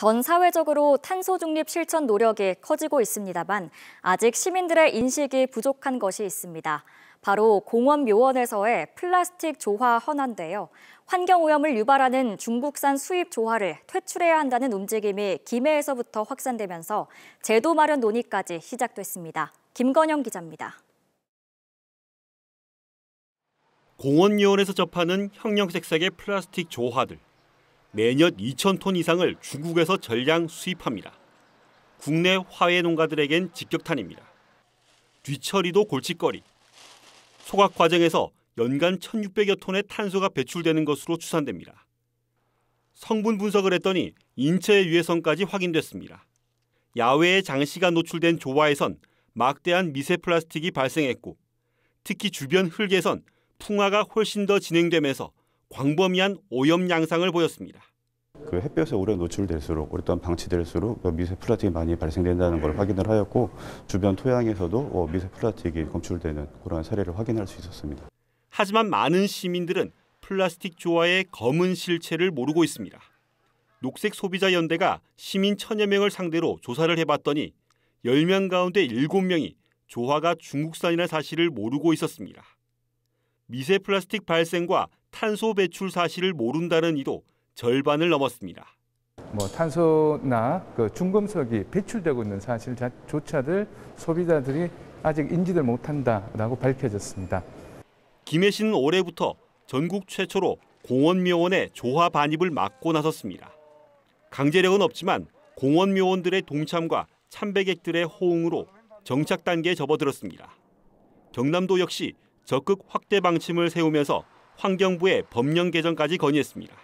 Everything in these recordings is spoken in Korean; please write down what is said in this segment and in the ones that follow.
전 사회적으로 탄소 중립 실천 노력이 커지고 있습니다만 아직 시민들의 인식이 부족한 것이 있습니다. 바로 공원 묘원에서의 플라스틱 조화 헌화인데요. 환경 오염을 유발하는 중국산 수입 조화를 퇴출해야 한다는 움직임이 김해에서부터 확산되면서 제도 마련 논의까지 시작됐습니다. 김건영 기자입니다. 공원 묘원에서 접하는 형형색색의 플라스틱 조화들. 매년 2천톤 이상을 중국에서 전량 수입합니다. 국내 화훼 농가들에겐 직격탄입니다. 뒤처리도 골칫거리. 소각 과정에서 연간 1,600여 톤의 탄소가 배출되는 것으로 추산됩니다. 성분 분석을 했더니 인체의 유해성까지 확인됐습니다. 야외에 장시간 노출된 조화에선 막대한 미세 플라스틱이 발생했고 특히 주변 흙에선 풍화가 훨씬 더 진행되면서 광범위한 오염 양상을 보였습니다. 그 햇볕에 오래 노출될수록 오랫동안 방치될수록 미세 플라스틱이 많이 발생된다는 걸 확인을 하였고 주변 토양에서도 어, 미세 플라스틱이 검출되는 그러한 사례를 확인할 수 있었습니다. 하지만 많은 시민들은 플라스틱 조화의 검은 실체를 모르고 있습니다. 녹색 소비자 연대가 시민 천여 명을 상대로 조사를 해봤더니 10명 가운데 7명이 조화가 중국산이라는 사실을 모르고 있었습니다. 미세 플라스틱 발생과 탄소 배출 사실을 모른다는 이도 절반을 넘었습니다. 뭐 탄소나 그 중금속이 배출되고 있는 사실조차들 소비자들이 아직 인지를 못한다라고 밝혀졌습니다. 김해 씨는 올해부터 전국 최초로 공원묘원의 조화 반입을 막고 나섰습니다. 강제력은 없지만 공원묘원들의 동참과 참배객들의 호응으로 정착 단계에 접어들었습니다. 경남도 역시 적극 확대 방침을 세우면서 환경부에 법령 개정까지 건의했습니다.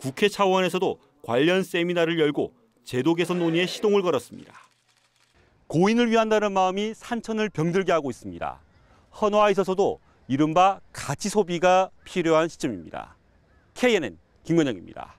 국회 차원에서도 관련 세미나를 열고 제도 개선 논의에 시동을 걸었습니다. 고인을 위한다는 마음이 산천을 병들게 하고 있습니다. 헌화 있어서도 이른바 가치 소비가 필요한 시점입니다. KNN 김건영입니다.